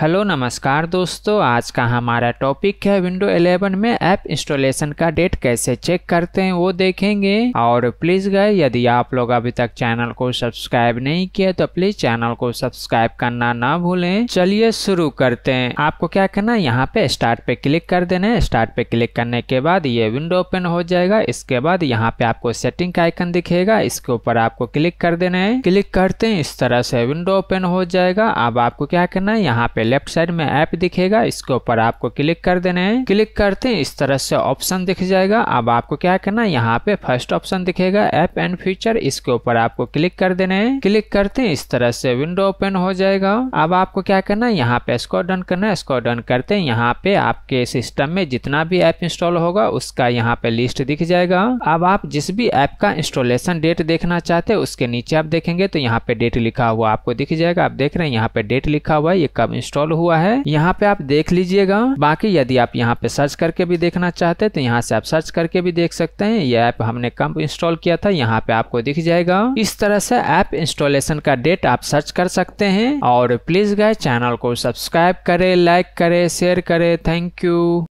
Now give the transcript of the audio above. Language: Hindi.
हेलो नमस्कार दोस्तों आज का हमारा टॉपिक है विंडो 11 में ऐप इंस्टॉलेशन का डेट कैसे चेक करते हैं वो देखेंगे और प्लीज गए यदि आप लोग अभी तक चैनल को सब्सक्राइब नहीं किया तो प्लीज चैनल को सब्सक्राइब करना ना भूलें चलिए शुरू करते हैं आपको क्या करना है यहाँ पे स्टार्ट पे क्लिक कर देना है स्टार्ट पे क्लिक करने के बाद ये विंडो ओपन हो जाएगा इसके बाद यहाँ पे आपको सेटिंग का आइकन दिखेगा इसके ऊपर आपको क्लिक कर देना है क्लिक करते हैं इस तरह से विंडो ओपन हो जाएगा अब आपको क्या करना है यहाँ पे लेफ्ट साइड में ऐप दिखेगा इसके ऊपर आपको क्लिक कर देना है क्लिक करते हैं इस तरह से ऑप्शन दिख जाएगा अब आपको क्या करना है यहाँ पे फर्स्ट ऑप्शन दिखेगा ऐप एंड फीचर इसके ऊपर आपको क्लिक कर देना है क्लिक करते हैं इस तरह से विंडो ओपन हो जाएगा अब आपको क्या करना है यहाँ पे स्कोर डन करना है स्कोर डन करते हैं यहाँ पे आपके सिस्टम में जितना भी ऐप इंस्टॉल होगा उसका यहाँ पे लिस्ट दिख जाएगा अब आप जिस भी ऐप का इंस्टॉलेशन डेट देखना चाहते हैं उसके नीचे आप देखेंगे तो यहाँ पे डेट लिखा हुआ आपको दिख जाएगा आप देख रहे हैं यहाँ पे डेट लिखा हुआ है ये कब इंस्टॉल इंस्टॉल हुआ है यहाँ पे आप देख लीजिएगा बाकी यदि आप यहाँ पे सर्च करके भी देखना चाहते हैं तो यहाँ से आप सर्च करके भी देख सकते हैं ये ऐप हमने कम इंस्टॉल किया था यहाँ पे आपको दिख जाएगा इस तरह से ऐप इंस्टॉलेशन का डेट आप सर्च कर सकते हैं और प्लीज गए चैनल को सब्सक्राइब करे लाइक करे शेयर करे थैंक यू